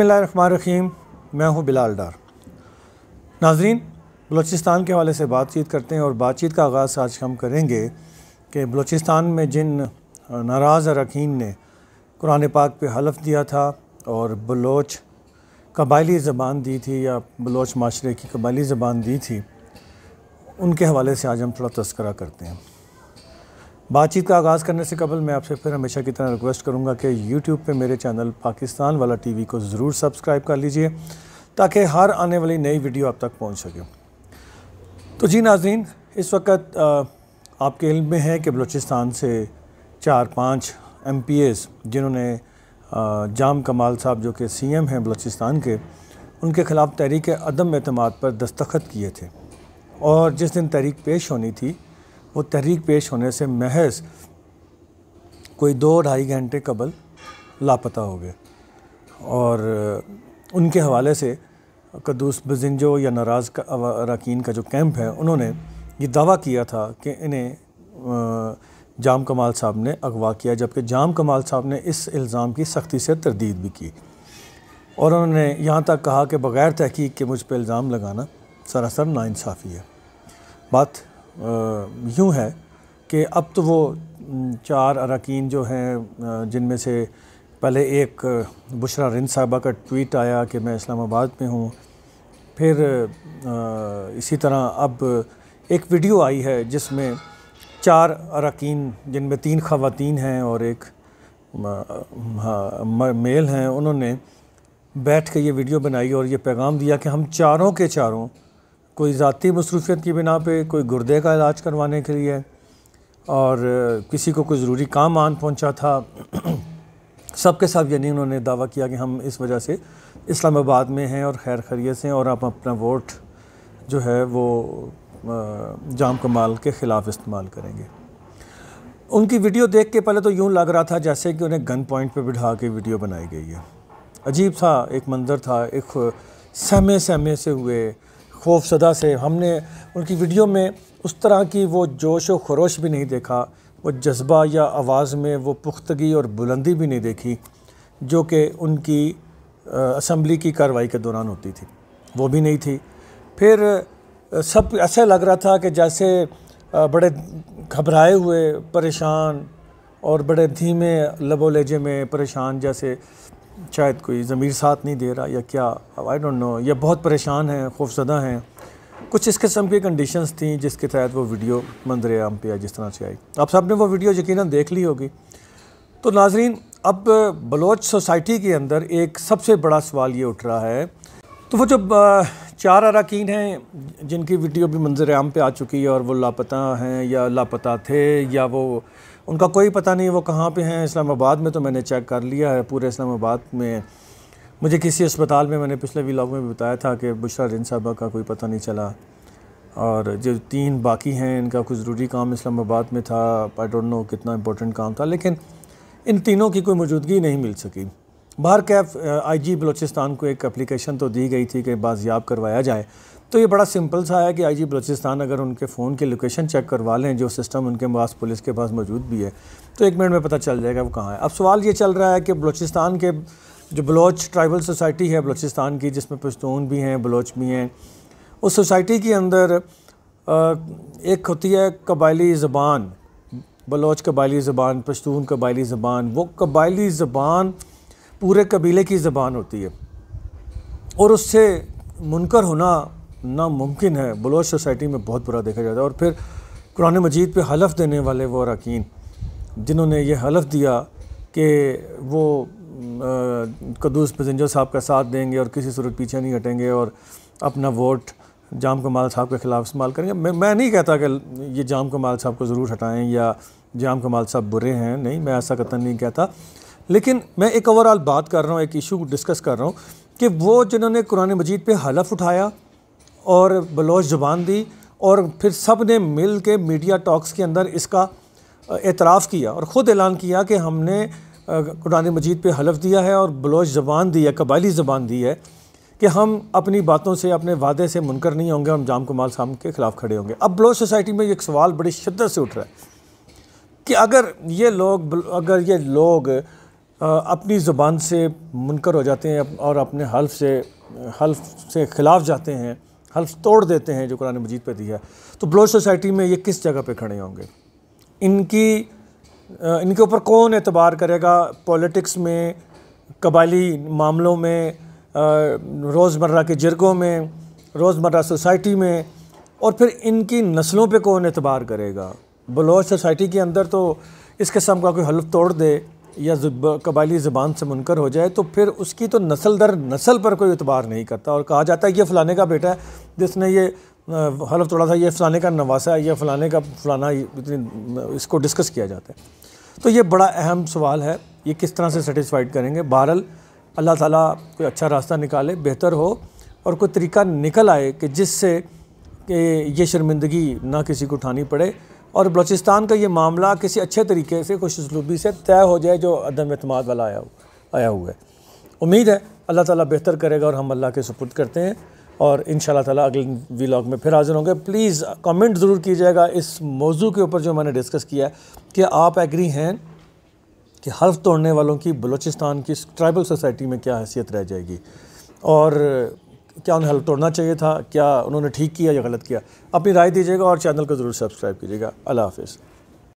बसमीम मैं हूं बिलाल डार नाजरीन बलूचिस्तान के हवाले से बातचीत करते हैं और बातचीत का आगाज़ आज हम करेंगे कि बलूचिस्तान में जिन नाराज़ अरकान ने कुरान पाक पे हलफ दिया था और बलोच कबायली ज़बान दी थी या बलोच माशरे की कबायली ज़बान दी थी उनके हवाले से आज हम थोड़ा तस्करा करते हैं बातचीत का आगाज़ करने से कबल मैं आपसे फिर हमेशा की तरह रिक्वेस्ट करूँगा कि यूट्यूब पे मेरे चैनल पाकिस्तान वाला टीवी को ज़रूर सब्सक्राइब कर लीजिए ताकि हर आने वाली नई वीडियो आप तक पहुँच सके तो जी नाजीन इस वक्त आपके इल्म में है कि बलूचिस्तान से चार पाँच एम पी जिन्होंने जाम कमाल साहब जो कि सी एम हैं बलूचिस्तान के उनके ख़िलाफ़ तहरीक अदम अतमाद पर दस्तखत किए थे और जिस दिन तहरीक पेश होनी थी वो तहरीक पेश होने से महज कोई दो ढाई घंटे कबल लापता हो गए और उनके हवाले से कदूस बजिंजो या नाराज़ अरकान का जो कैंप है उन्होंने ये दावा किया था कि इन्हें जाम कमाल साहब ने अगवा किया जबकि जाम कमाल साहब ने इस इल्ज़ाम की सख्ती से तरदीद भी की और उन्होंने यहाँ तक कहा कि बग़ैर तहकीक के मुझ पर इल्ज़ाम लगाना सरासर नासाफ़ी है बात यूँ है कि अब तो वो चार अरकान जो हैं जिनमें से पहले एक बुशरा रिंद साहबा का ट्वीट आया कि मैं इस्लामाबाद में हूँ फिर इसी तरह अब एक वीडियो आई है जिसमें चार अरकान जिनमें तीन खातन हैं और एक मेल हैं उन्होंने बैठ के ये वीडियो बनाई और ये पैगाम दिया कि हम चारों के चारों कोई ज़ाती मसरूफियत की बिना पे कोई गुर्दे का इलाज करवाने के लिए और किसी को कोई ज़रूरी काम आन पहुंचा था सब के साथ यानी उन्होंने दावा किया कि हम इस वजह से इस्लामाबाद में हैं और खैर खरीत हैं और आप अपना वोट जो है वो जाम कमाल के ख़िलाफ़ इस्तेमाल करेंगे उनकी वीडियो देख के पहले तो यूँ लग रहा था जैसे कि उन्हें गन पॉइंट पर बिठा के वीडियो बनाई गई है अजीब था एक मंज़र था एक सहमे सहमे से हुए खौफ सदा से हमने उनकी वीडियो में उस तरह की वो जोश व खरोश भी नहीं देखा वो जज्बा या आवाज़ में वो पुख्तगी और बुलंदी भी नहीं देखी जो कि उनकी असम्बली की कार्रवाई के दौरान होती थी वो भी नहीं थी फिर सब ऐसा लग रहा था कि जैसे बड़े घबराए हुए परेशान और बड़े धीमे लबो लहजे में परेशान जैसे शायद कोई ज़मीर साथ नहीं दे रहा या क्या आई डोंट नो या बहुत परेशान हैं खौफजदा हैं कुछ इस किस्म की कंडीशंस थी जिसके तहत वो वीडियो मंदिर आम पे जिस तरह से आई आप सब ने वो वीडियो यकीन देख ली होगी तो नाजरीन अब बलोच सोसाइटी के अंदर एक सबसे बड़ा सवाल ये उठ रहा है तो वो जो चार अरकान हैं जिनकी वीडियो भी मंजर आम पे आ चुकी है और वो लापता हैं या लापता थे या वो उनका कोई पता नहीं वो कहाँ पे हैं इस्लामाबाद में तो मैंने चेक कर लिया है पूरे इस्लामाबाद में मुझे किसी अस्पताल में मैंने पिछले वीलॉग में भी बताया था कि बुशरा रिन साहबा का कोई पता नहीं चला और जो तीन बाकी हैं इनका कुछ ज़रूरी काम इस्लामाबाद में था आई डोंट नो कितना इंपॉर्टेंट काम था लेकिन इन तीनों की कोई मौजूदगी नहीं मिल सकी बाहर कैफ जी uh, बलोचिस्तान को एक अप्लीकेशन तो दी गई थी कि बाजियाब करवाया जाए तो ये बड़ा सिंपल सा है कि आईजी बलूचिस्तान अगर उनके फ़ोन की लोकेशन चेक करवा लें जो सिस्टम उनके पास पुलिस के पास मौजूद भी है तो एक मिनट में पता चल जाएगा वो कहाँ है अब सवाल ये चल रहा है कि बलूचिस्तान के जो बलोच ट्राइबल सोसाइटी है बलूचिस्तान की जिसमें पश्तून भी हैं बलोच भी हैं उस सोसाइटी के अंदर एक होती है कबायली ज़बान बलोच कबायली ज़बान पश्तून कबायली ज़बान वो कबायली ज़बान पूरे कबीले की ज़बान होती है और उससे मुनकर होना नामुमकिन है बलोच सोसाइटी में बहुत बुरा देखा जाता है और फिर कुरान मजीद पे हलफ देने वाले वो अरकान जिन्होंने ये हलफ दिया कि वो कदूस पजेंजर साहब का साथ देंगे और किसी सूरत पीछे नहीं हटेंगे और अपना वोट जाम कमाल साहब के ख़िलाफ़ इस्तेमाल करेंगे मैं मैं नहीं कहता कि ये जाम कमाल साहब को ज़रूर हटाएं या जाम कमाल साहब बुरे हैं नहीं मैं ऐसा कतन नहीं कहता लेकिन मैं एक ओवरऑल बात कर रहा हूँ एक इशू डिस्कस कर रहा हूँ कि वो जिन्होंने कुरान मजीद पे हलफ उठाया और बलोच ज़ुबान दी और फिर सब ने मिल के मीडिया टॉक्स के अंदर इसका एतराफ़ किया और ख़ुद ऐलान किया कि हमने कुरान मजीद पे हलफ दिया है और बलोच ज़बान दी है कबायली ज़बान दी है कि हम अपनी बातों से अपने वादे से मुनकर नहीं होंगे हम जाम कमाल साहब के ख़िलाफ़ खड़े होंगे अब बलोच सोसाइटी में एक सवाल बड़ी शिद्दत से उठ रहा है कि अगर ये लोग अगर ये लोग अपनी ज़बान से मुनकर हो जाते हैं और अपने हल्फ से हल्फ से ख़िलाफ़ जाते हैं हल्फ तोड़ देते हैं जो कुरान मजीद पर दिया तो ब्लोच सोसाइटी में ये किस जगह पर खड़े होंगे इनकी इनके ऊपर कौन एतबार करेगा पॉलिटिक्स में कबायली मामलों में रोज़मर्रा के जरगों में रोज़मर्रा सोसाइटी में और फिर इनकी नस्लों पे कौन एतबार करेगा बलोच सोसाइटी के अंदर तो इस किस्म का कोई हल्फ तोड़ दे या कबायली ज़बान से मुनकर हो जाए तो फिर उसकी तो नस्ल दर नस्ल पर कोई अतबार नहीं करता और कहा जाता है ये फ़लाने का बेटा है जिसने ये हलफ थोड़ा सा ये फ़लाने का नवासा है या फ़लाने का फ़लाना इतनी इसको डिस्कस किया जाता है तो ये बड़ा अहम सवाल है ये किस तरह से सेटिसफाइड करेंगे बहरल अल्लाह ताला कोई अच्छा रास्ता निकाले बेहतर हो और कोई तरीका निकल आए कि जिससे कि ये शर्मिंदगी ना किसी को उठानी पड़े और बलोचिस्तान का ये मामला किसी अच्छे तरीके से खुश उसलूबी से तय हो जाए जो अदम अतमाद वाला आया आया हुआ है उम्मीद है अल्लाह ताला बेहतर करेगा और हम अल्लाह के सपुर्द करते हैं और इन ताला अगले व्लॉग में फिर हाजिर होंगे प्लीज़ कमेंट ज़रूर कीजिएगा इस मौजू के ऊपर जो मैंने डिस्कस किया है कि आप एग्री हैं कि हल्फ तोड़ने वालों की बलोचिस्तान की ट्राइबल सोसाइटी में क्या हैसियत रह जाएगी और क्या उन्हें हल तोड़ना चाहिए था क्या उन्होंने ठीक किया या गलत किया अपनी राय दीजिएगा और चैनल को ज़रूर सब्सक्राइब कीजिएगा अल्लाह हाफिज़